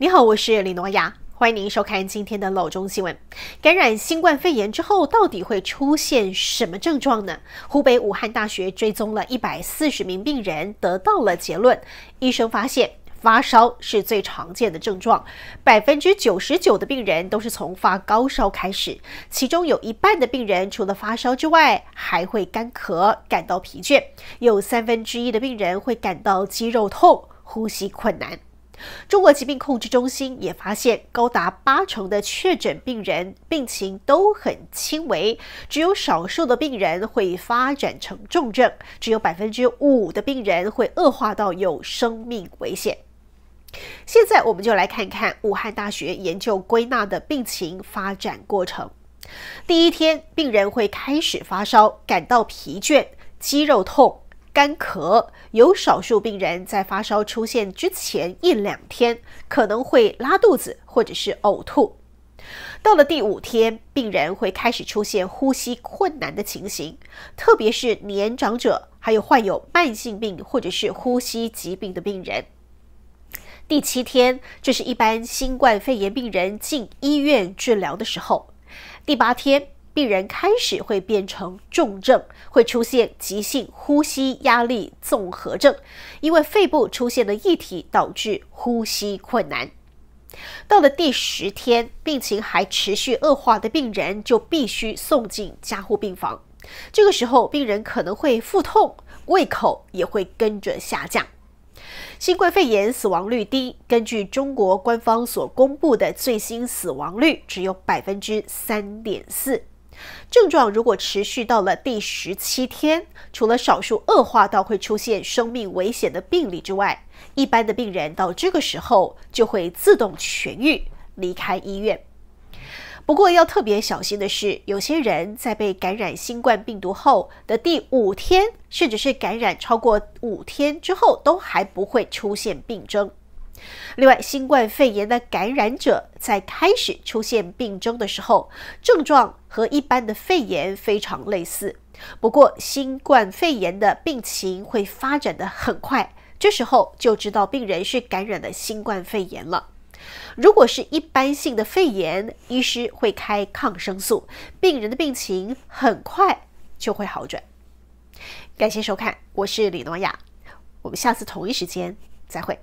你好，我是李诺亚，欢迎您收看今天的《老中新闻》。感染新冠肺炎之后，到底会出现什么症状呢？湖北武汉大学追踪了一百四十名病人，得到了结论。医生发现，发烧是最常见的症状，百分之九十九的病人都是从发高烧开始，其中有一半的病人除了发烧之外，还会干咳、感到疲倦，有三分之一的病人会感到肌肉痛、呼吸困难。中国疾病控制中心也发现，高达八成的确诊病人病情都很轻微，只有少数的病人会发展成重症，只有百分之五的病人会恶化到有生命危险。现在我们就来看看武汉大学研究归纳的病情发展过程：第一天，病人会开始发烧，感到疲倦，肌肉痛。干咳，有少数病人在发烧出现之前一两天，可能会拉肚子或者是呕吐。到了第五天，病人会开始出现呼吸困难的情形，特别是年长者，还有患有慢性病或者是呼吸疾病的病人。第七天，这是一般新冠肺炎病人进医院治疗的时候。第八天。病人开始会变成重症，会出现急性呼吸压力综合症，因为肺部出现了液体导致呼吸困难。到了第十天，病情还持续恶化的病人就必须送进加护病房。这个时候，病人可能会腹痛，胃口也会跟着下降。新冠肺炎死亡率低，根据中国官方所公布的最新死亡率，只有百分之三点四。症状如果持续到了第十七天，除了少数恶化到会出现生命危险的病例之外，一般的病人到这个时候就会自动痊愈，离开医院。不过要特别小心的是，有些人在被感染新冠病毒后的第五天，甚至是感染超过五天之后，都还不会出现病症。另外，新冠肺炎的感染者在开始出现病征的时候，症状和一般的肺炎非常类似。不过，新冠肺炎的病情会发展的很快，这时候就知道病人是感染的新冠肺炎了。如果是一般性的肺炎，医师会开抗生素，病人的病情很快就会好转。感谢收看，我是李诺亚，我们下次同一时间再会。